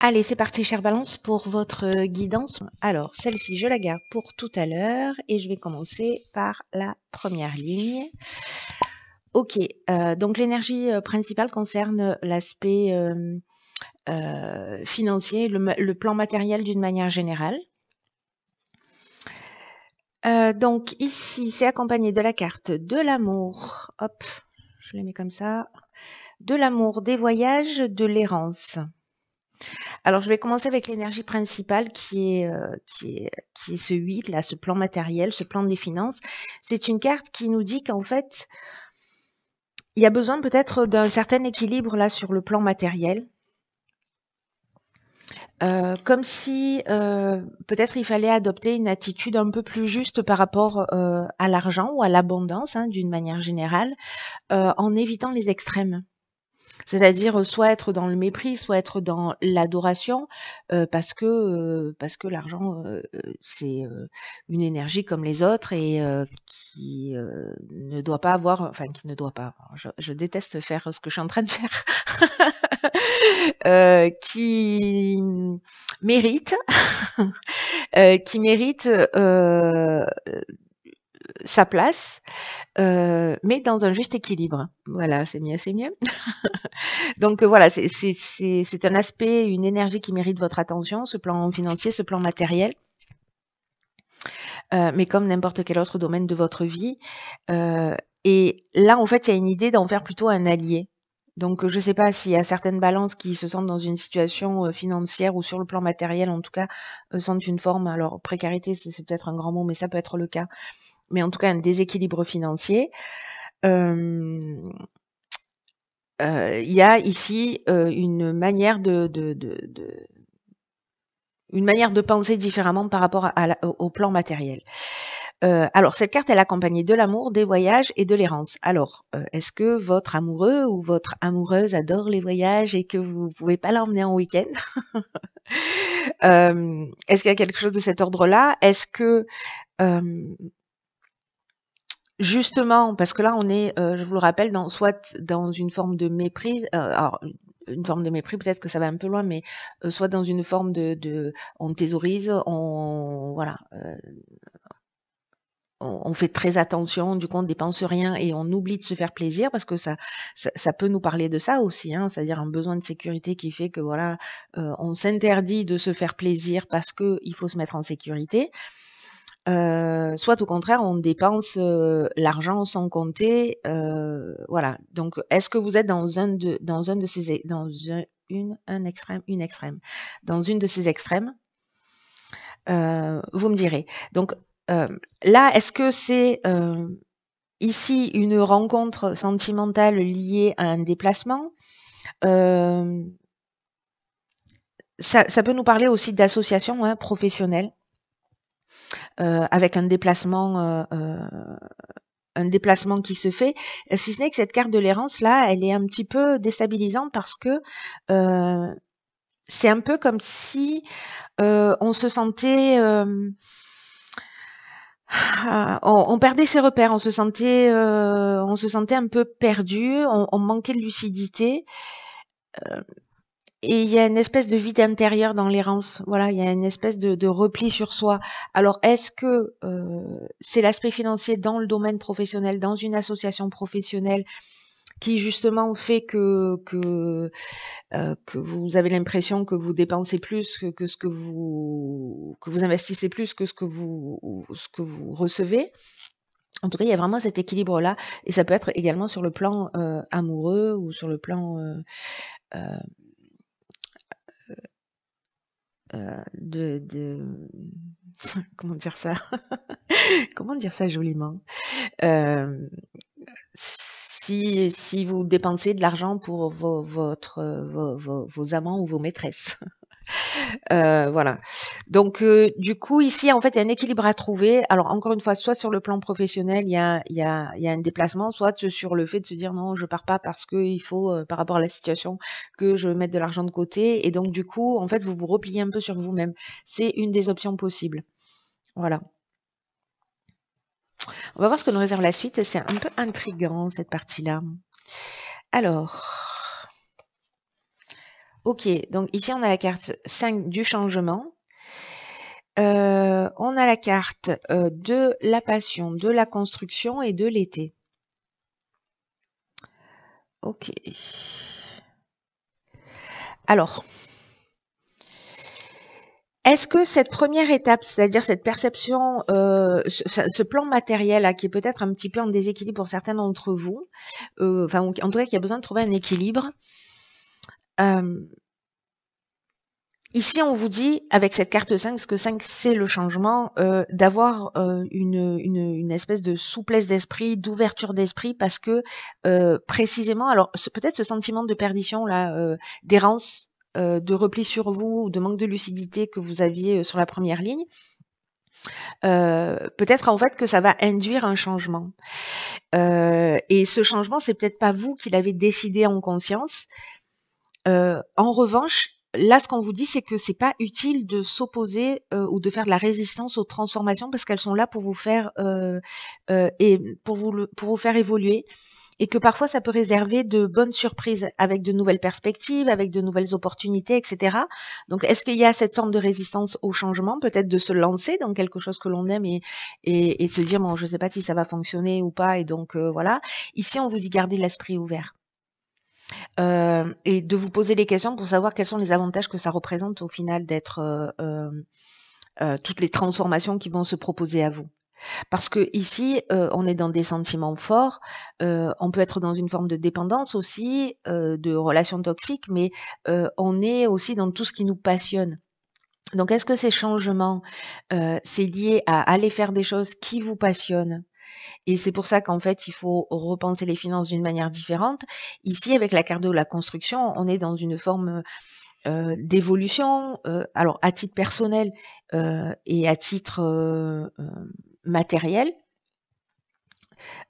Allez, c'est parti, chère Balance, pour votre euh, guidance. Alors, celle-ci, je la garde pour tout à l'heure et je vais commencer par la première ligne. Ok, euh, donc l'énergie euh, principale concerne l'aspect financier, le, plan matériel d'une manière générale. donc ici, c'est accompagné de la carte de l'amour. Hop, je les mets comme ça. De l'amour, des voyages, de l'errance. Alors je vais commencer avec l'énergie principale qui est, euh, qui, qui est ce 8, là, ce plan matériel, ce plan des finances. C'est une carte qui nous dit qu'en fait, il y a besoin peut-être d'un certain équilibre là sur le plan matériel. Euh, comme si euh, peut-être il fallait adopter une attitude un peu plus juste par rapport à l'argent ou à l'abondance hein, d'une manière générale, en évitant les extrêmes. C'est-à-dire euh, soit être dans le mépris, soit être dans l'adoration, euh, parce que euh, parce que l'argent c'est une énergie comme les autres et qui ne doit pas avoir, enfin qui ne doit pas. Je, je, déteste faire ce que je suis en train de faire, qui mérite, qui mérite sa place, euh, mais dans un juste équilibre. Voilà, c'est mieux, c'est mieux. Donc euh, voilà, c'est un aspect, une énergie qui mérite votre attention, ce plan financier, ce plan matériel. Euh, mais comme n'importe quel autre domaine de votre vie. et là, en fait, il y a une idée d'en faire plutôt un allié. Donc je ne sais pas s'il y a certaines balances qui se sentent dans une situation financière ou sur le plan matériel, en tout cas, sentent une forme, alors précarité, c'est peut-être un grand mot, mais ça peut être le cas, mais en tout cas un déséquilibre financier, euh, euh, il y a ici euh, une manière de, une manière de penser différemment par rapport au plan matériel. alors, cette carte, elle est accompagnée de l'amour, des voyages et de l'errance. Alors, est-ce que votre amoureux ou votre amoureuse adore les voyages et que vous ne pouvez pas l'emmener en week-end Est-ce qu'il y a quelque chose de cet ordre-là Est-ce que Justement, parce que là, on est, euh, je vous le rappelle, dans, soit dans une forme de méprise, euh, alors une forme de mépris, peut-être que ça va un peu loin, mais euh, soit dans une forme de, de on thésaurise, on voilà, on, fait très attention, du coup on dépense rien et on oublie de se faire plaisir parce que ça, ça, peut nous parler de ça aussi, hein, c'est-à-dire un besoin de sécurité qui fait que voilà, on s'interdit de se faire plaisir parce qu'il faut se mettre en sécurité. Euh, soit au contraire on dépense euh, l'argent sans compter. Euh, voilà. Donc est-ce que vous êtes dans un de ces e, dans une un extrême une extrême dans une de ces extrêmes Vous me direz. Donc là, est-ce que c'est ici une rencontre sentimentale liée à un déplacement ça, peut nous parler aussi d'associations hein, professionnelles euh, avec un déplacement euh, euh, un déplacement qui se fait, si ce n'est que cette carte de l'errance là, elle est un petit peu déstabilisante parce que c'est un peu comme si on se sentait ah, on, perdait ses repères, on se sentait on se sentait un peu perdu, on, on manquait de lucidité et il y a une espèce de vide intérieur dans l'errance. Voilà, il y a une espèce de, repli sur soi. Alors, est-ce que euh, c'est l'aspect financier dans le domaine professionnel, dans une association professionnelle qui justement fait que que, euh, vous avez l'impression que vous dépensez plus que, ce que vous que vous investissez plus que ce que vous ce que vous recevez en tout cas, il y a vraiment cet équilibre-là, et ça peut être également sur le plan euh, amoureux ou sur le plan de, de, Comment dire ça Comment dire ça joliment euh, si, si vous dépensez de l'argent pour vos, votre, vos, vos amants ou vos maîtresses. Euh, voilà. Donc, euh, du coup, ici, en fait, il y a un équilibre à trouver. Alors, encore une fois, soit sur le plan professionnel, il y a, un déplacement, soit sur le fait de se dire non, je pars pas parce qu'il faut, euh, par rapport à la situation, que je mette de l'argent de côté. Et donc, du coup, en fait, vous vous repliez un peu sur vous-même. C'est une des options possibles. Voilà. On va voir ce que nous réserve la suite. C'est un peu intriguant, cette partie-là. Alors. Ok, donc ici on a la carte 5 du changement. Euh, on a la carte euh, de la passion, de la construction et de l'été. Ok. Alors, est-ce que cette première étape, c'est-à-dire cette perception, euh, ce, plan matériel là, qui est peut-être un petit peu en déséquilibre pour certains d'entre vous, enfin en tout cas qui a besoin de trouver un équilibre, euh, ici, on vous dit, avec cette carte 5, parce que 5 c'est le changement, euh, d'avoir euh, une, espèce de souplesse d'esprit, d'ouverture d'esprit, parce que précisément, alors peut-être ce sentiment de perdition, là, d'errance, de repli sur vous, de manque de lucidité que vous aviez sur la première ligne, peut-être en fait que ça va induire un changement. et ce changement, c'est peut-être pas vous qui l'avez décidé en conscience, euh, en revanche, là, ce qu'on vous dit, c'est que c'est pas utile de s'opposer euh, ou de faire de la résistance aux transformations parce qu'elles sont là pour vous faire euh, et pour vous le, pour vous faire évoluer et que parfois ça peut réserver de bonnes surprises avec de nouvelles perspectives, avec de nouvelles opportunités, etc. Donc, est-ce qu'il y a cette forme de résistance au changement, peut-être de se lancer dans quelque chose que l'on aime et, et, se dire bon, je ne sais pas si ça va fonctionner ou pas, et donc voilà. Ici, on vous dit garder l'esprit ouvert. Euh, et de vous poser des questions pour savoir quels sont les avantages que ça représente au final d'être euh, euh, toutes les transformations qui vont se proposer à vous. Parce que ici, on est dans des sentiments forts, on peut être dans une forme de dépendance aussi, de relations toxiques, mais on est aussi dans tout ce qui nous passionne. Donc est-ce que ces changements, c'est lié à aller faire des choses qui vous passionnent, et c'est pour ça qu'en fait, il faut repenser les finances d'une manière différente. Ici, avec la carte de la construction, on est dans une forme euh, d'évolution. Euh, alors, à titre personnel euh, et à titre matériel,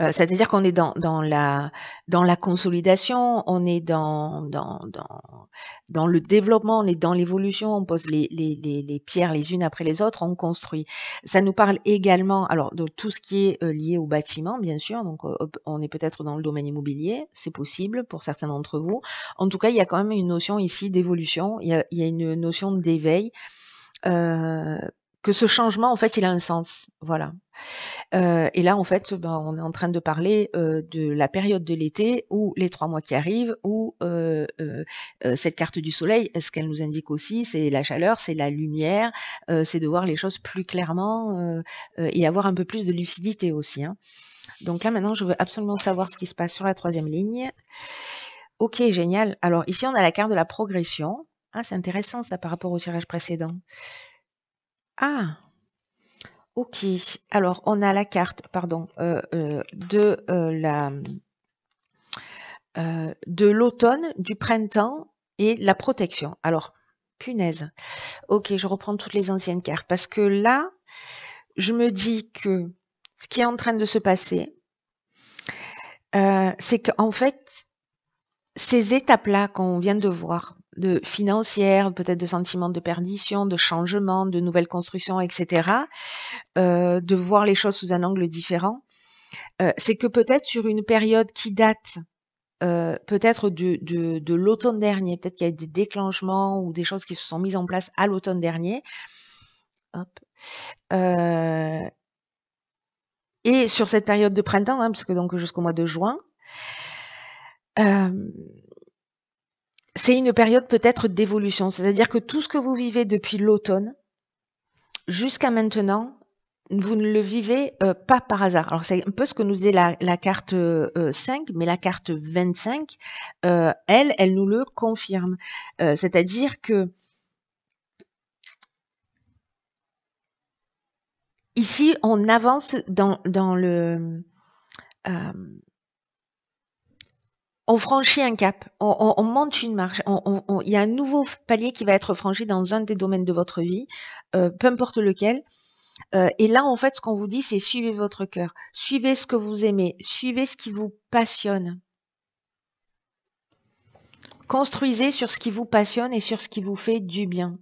euh, c'est-à-dire qu'on est dans, dans, la, dans la consolidation, on est dans, dans, dans, dans le développement, on est dans l'évolution, on pose les, les, les, pierres les unes après les autres, on construit. Ça nous parle également alors, de tout ce qui est euh, lié au bâtiment, bien sûr. Donc, euh, on est peut-être dans le domaine immobilier, c'est possible pour certains d'entre vous. En tout cas, il y a quand même une notion ici d'évolution, il, il y a, une notion d'éveil. Euh, que ce changement, en fait, il a un sens. Voilà. Euh, et là, en fait, ben, on est en train de parler euh, de la période de l'été ou les trois mois qui arrivent, ou euh, cette carte du soleil, ce qu'elle nous indique aussi, c'est la chaleur, c'est la lumière, c'est de voir les choses plus clairement et avoir un peu plus de lucidité aussi. Hein. Donc là, maintenant, je veux absolument savoir ce qui se passe sur la troisième ligne. Ok, génial. Alors ici, on a la carte de la progression. Ah, c'est intéressant ça par rapport au tirage précédent. Ah! OK. Alors, on a la carte, pardon, euh, euh, de, euh, la, de l'automne, du printemps et la protection. Alors, punaise. OK, je reprends toutes les anciennes cartes parce que là, je me dis que ce qui est en train de se passer c'est qu'en fait, ces étapes-là qu'on vient de voir financière, peut-être de sentiments de perdition, de changement, de nouvelles constructions, etc., euh, de voir les choses sous un angle différent, euh, c'est que peut-être sur une période qui date euh, peut-être de, l'automne dernier, peut-être qu'il y a des déclenchements ou des choses qui se sont mises en place à l'automne dernier, et sur cette période de printemps, hein, parce que donc jusqu'au mois de juin, c'est une période peut-être d'évolution. C'est-à-dire que tout ce que vous vivez depuis l'automne jusqu'à maintenant, vous ne le vivez euh, pas par hasard. Alors c'est un peu ce que nous dit la, carte 5, euh, euh, mais la carte 25, elle, elle nous le confirme. C'est-à-dire que ici, on avance dans, dans le on franchit un cap, on, monte une marche, il y a un nouveau palier qui va être franchi dans un des domaines de votre vie, euh, peu importe lequel. Euh, et là, en fait, ce qu'on vous dit, c'est suivez votre cœur, suivez ce que vous aimez, suivez ce qui vous passionne. Construisez sur ce qui vous passionne et sur ce qui vous fait du bien.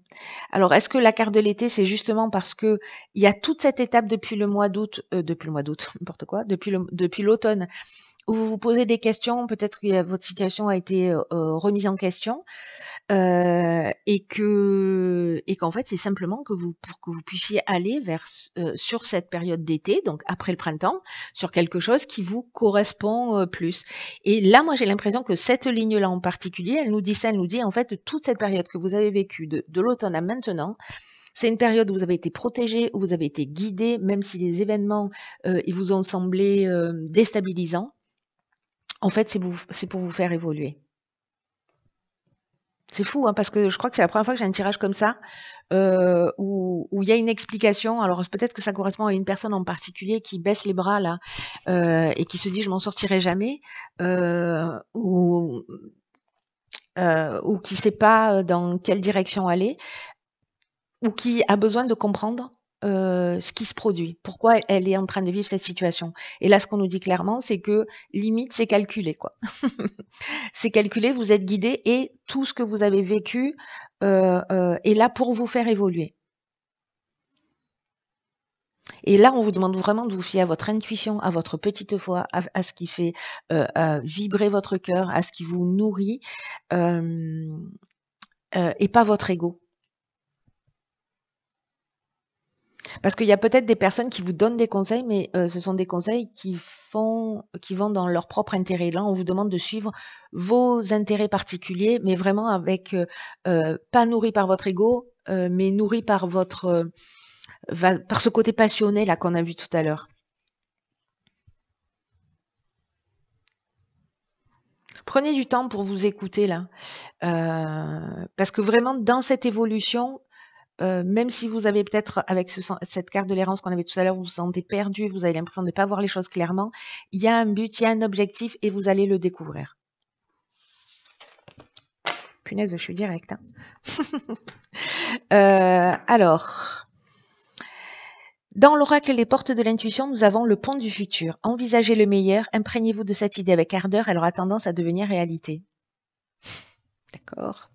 Alors, est-ce que la carte de l'été, c'est justement parce que il y a toute cette étape depuis le mois d'août, euh, depuis le mois d'août, n'importe quoi, depuis l'automne, où vous vous posez des questions, peut-être que votre situation a été euh, euh, remise en question euh, et que et qu'en fait c'est simplement que vous pour que vous puissiez aller vers sur cette période d'été, donc après le printemps, sur quelque chose qui vous correspond plus. Et là, moi j'ai l'impression que cette ligne là en particulier, elle nous dit ça, elle nous dit en fait toute cette période que vous avez vécue de, de l'automne à maintenant. C'est une période où vous avez été protégé, où vous avez été guidé, même si les événements ils vous ont semblé déstabilisants en fait, c'est pour vous faire évoluer. C'est fou, hein, parce que je crois que c'est la première fois que j'ai un tirage comme ça, euh, où il y a une explication. Alors peut-être que ça correspond à une personne en particulier qui baisse les bras là euh, et qui se dit je m'en sortirai jamais, euh, ou, ou qui ne sait pas dans quelle direction aller, ou qui a besoin de comprendre euh, ce qui se produit, pourquoi elle est en train de vivre cette situation. Et là, ce qu'on nous dit clairement, c'est que limite, c'est calculé, c'est calculé, vous êtes guidé et tout ce que vous avez vécu euh, euh, est là pour vous faire évoluer. Et là, on vous demande vraiment de vous fier à votre intuition, à votre petite foi, à, ce qui fait vibrer votre cœur, à ce qui vous nourrit, et pas votre ego. Parce qu'il y a peut-être des personnes qui vous donnent des conseils, mais euh, ce sont des conseils qui font, qui vont dans leur propre intérêt. Là, on vous demande de suivre vos intérêts particuliers, mais vraiment avec euh, euh, pas nourri par votre ego, mais nourri par votre, par ce côté passionné là qu'on a vu tout à l'heure. Prenez du temps pour vous écouter là, parce que vraiment dans cette évolution, euh, même si vous avez peut-être avec cette carte de l'errance qu'on avait tout à l'heure, vous vous sentez perdu, vous avez l'impression de ne pas voir les choses clairement, il y a un but, il y a un objectif et vous allez le découvrir. Punaise, je suis directe. Hein. Euh, alors, dans l'oracle des portes de l'intuition, nous avons le pont du futur. Envisagez le meilleur, imprégnez-vous de cette idée avec ardeur, elle aura tendance à devenir réalité. D'accord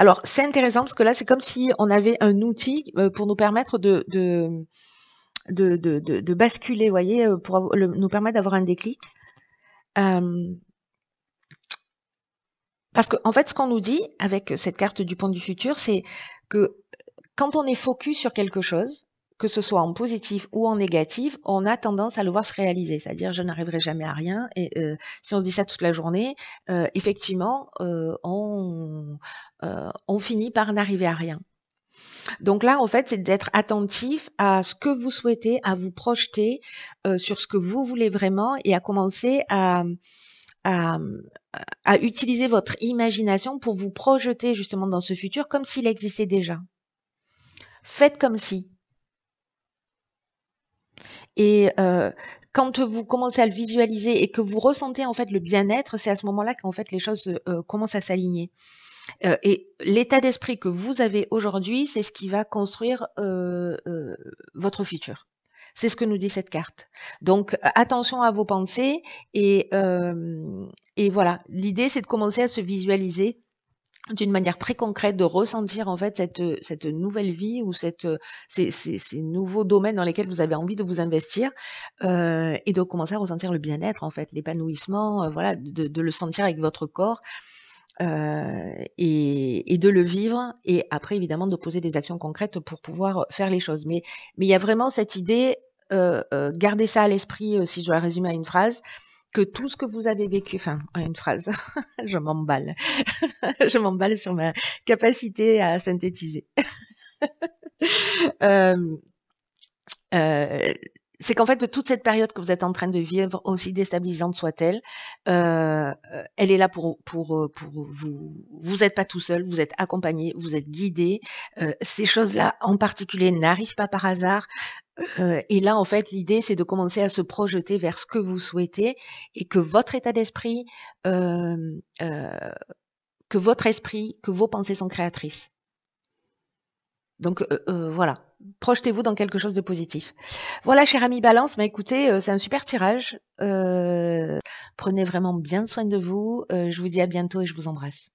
alors, c'est intéressant parce que là, c'est comme si on avait un outil euh, pour nous permettre de, de, de, basculer, vous voyez, euh, pour nous permettre d'avoir un déclic. Euh, parce qu'en en fait, ce qu'on nous dit avec cette carte du pont du futur, c'est que quand on est focus sur quelque chose, que ce soit en positif ou en négatif, on a tendance à le voir se réaliser. C'est-à-dire, je n'arriverai jamais à rien. Et euh, si on se dit ça toute la journée, euh, effectivement, euh, on, finit par n'arriver à rien. Donc là, en fait, c'est d'être attentif à ce que vous souhaitez, à vous projeter sur ce que vous voulez vraiment et à commencer à, utiliser votre imagination pour vous projeter justement dans ce futur comme s'il existait déjà. Faites comme si. Et euh, quand vous commencez à le visualiser et que vous ressentez en fait le bien-être, c'est à ce moment-là qu'en fait les choses euh, commencent à s'aligner. Euh, et l'état d'esprit que vous avez aujourd'hui, c'est ce qui va construire euh, votre futur. C'est ce que nous dit cette carte. Donc attention à vos pensées et, et voilà, l'idée c'est de commencer à se visualiser d'une manière très concrète de ressentir en fait cette, cette nouvelle vie ou cette, ces, nouveaux domaines dans lesquels vous avez envie de vous investir euh, et de commencer à ressentir le bien-être en fait l'épanouissement euh, voilà de, le sentir avec votre corps euh, et, de le vivre et après évidemment de poser des actions concrètes pour pouvoir faire les choses mais mais il y a vraiment cette idée gardez ça à l'esprit si je dois résumer à une phrase que tout ce que vous avez vécu, enfin, une phrase, je m'emballe, je m'emballe sur ma capacité à synthétiser. Euh, euh, c'est qu'en fait, de toute cette période que vous êtes en train de vivre, aussi déstabilisante soit-elle, euh, elle est là pour, vous. Vous n'êtes pas tout seul, vous êtes accompagné, vous êtes guidé. ces choses-là, en particulier, n'arrivent pas par hasard. Euh, et là, en fait, l'idée, c'est de commencer à se projeter vers ce que vous souhaitez et que votre état d'esprit, euh, euh, que votre esprit, que vos pensées sont créatrices. Donc voilà, projetez-vous dans quelque chose de positif. Voilà, cher ami Balance, mais bah, écoutez, c'est un super tirage. prenez vraiment bien soin de vous. je vous dis à bientôt et je vous embrasse.